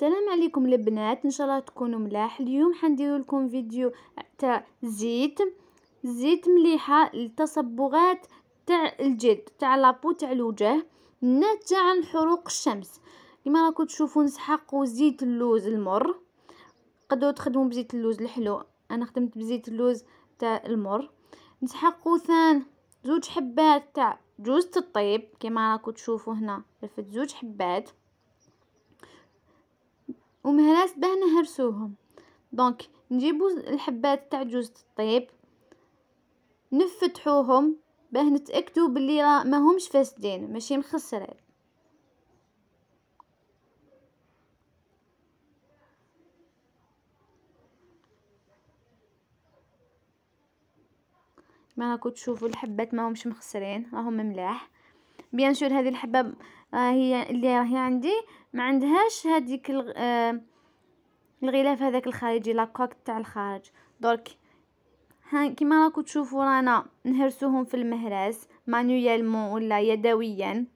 السلام عليكم البنات ان شاء الله تكونوا ملاح اليوم حندير لكم فيديو تاع زيت زيت مليحه للتصبغات تاع الجلد تاع لابو تاع الوجه ناتجه عن حروق الشمس كما راكم تشوفوا نسحقوا زيت اللوز المر تقدروا تخدموا بزيت اللوز الحلو انا خدمت بزيت اللوز تاع المر نسحقوا ثان زوج حبات تاع جوز الطيب كما راكم تشوفوا هنا رفت زوج حبات ومهلاس باه نهرسوهم دونك نجيبو الحبات تاع جوز الطيب نفتحوهم باه نتاكدو بلي راه ماهمش فاسدين ماشي مخسرين ما راكو تشوفوا الحبات ماهمش مخسرين راهم مملاح بيان سور هذه الحبة آه هي اللي راهي عندي ما عندهاش هذيك آه الغلاف هذاك الخارجي لاكوك تاع الخارج ها كيما راكم تشوفوا رانا نهرسوهم في المهرس مانويلمون ولا يدويا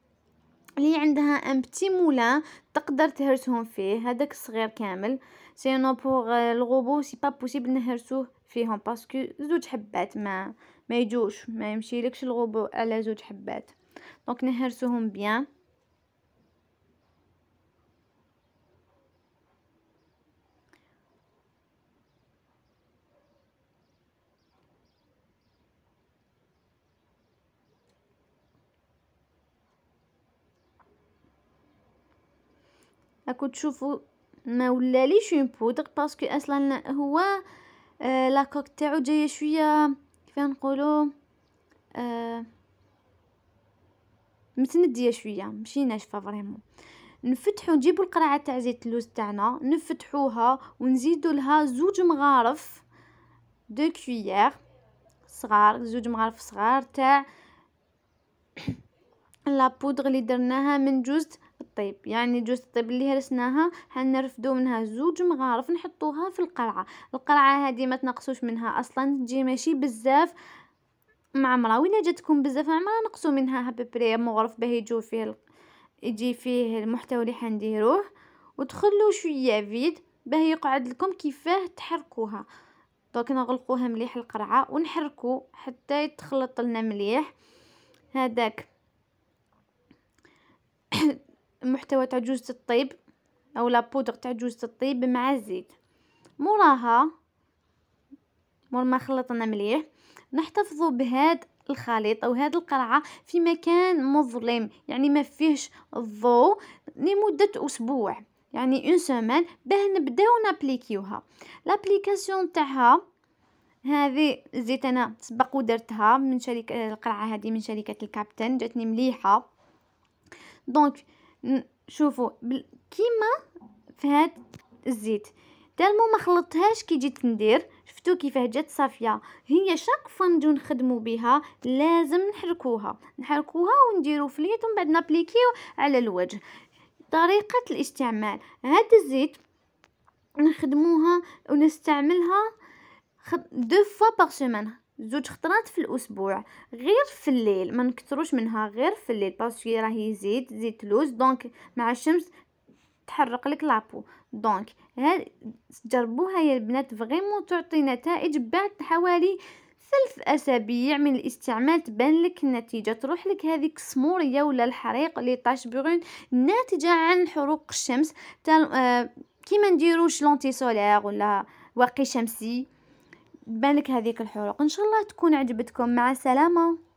اللي عندها ان بتي مولا تقدر تهرسهم فيه هذاك الصغير كامل سينو بوغ الغوبو سي با بوسيبل نهرسوه فيهم باسكو زوج حبات ما ما يجوش ما يمشيلكش الغوبو على زوج حبات Donc, نهرسوهم bien. راكو تشوفوا ما ولاليش اون بودغ باسكو اصلا هو آه لاكوك تاعو جايه شويه كيف نقولوا آه متنديه شويه ماشي ناشفه فريمون نفتحو نجيبو القرعه تاع زيت اللوز تاعنا نفتحوها ونزيدو لها زوج مغارف دو كويير صغار زوج مغارف صغار تاع لا بودغ اللي درناها من جوز الطيب يعني جوز الطيب اللي هرسناها حنرفدو منها زوج مغارف نحطوها في القرعه القرعه هذه ما تنقصوش منها اصلا تجي ماشي بزاف مع وين جاتكم بزاف عمرها نقصوا منها هاببري مغرف باه يجو فيه ال... يجي فيه المحتوى اللي حنديروه وتخلو شويه فيد باه يقعد لكم كيفاه تحركوها دونك نغلقوها مليح القرعه ونحركو حتى يتخلط لنا مليح هذاك المحتوى تاع جوزة الطيب او لا بودر تاع جوزة الطيب مع الزيت موراها مور ما خلطنا مليح نحتفظوا بهاد الخليط او هاد القرعه في مكان مظلم يعني ما فيهش الضوء لمده اسبوع يعني اون سيمين باه نبداو نابليكيوها لابليكاسيون تاعها هذه زيت انا سبق ودرتها من شركه القرعه هذه من شركه الكابتن جاتني مليحه دونك شوفوا كيما في هاد الزيت تالمو ما خلطتهاش كي جيت ندير شفتو كيفاه جات صافيه هي شاك فنجو نخدمو بها لازم نحركوها نحركوها ونديرو في اليد ومن بعد نابليكيو على الوجه طريقه الاستعمال هاد الزيت نخدموها ونستعملها دو فوا بار سيمين زوج خطرات في الاسبوع غير في الليل ما نكثروش منها غير في الليل باسكو راهي زيت زيت لوز دونك مع الشمس تحرق لك لابو دونك هاد جربوها يا البنات فريمون تعطي نتائج بعد حوالي ثلاث اسابيع من الاستعمال تبان لك النتيجه تروح لك هذيك السموريه ولا الحريق لي طاش بغون ناتجه عن حروق الشمس آه، كيما نديروش لونتي سولير ولا واقي شمسي تبان لك هذيك الحروق ان شاء الله تكون عجبتكم مع السلامه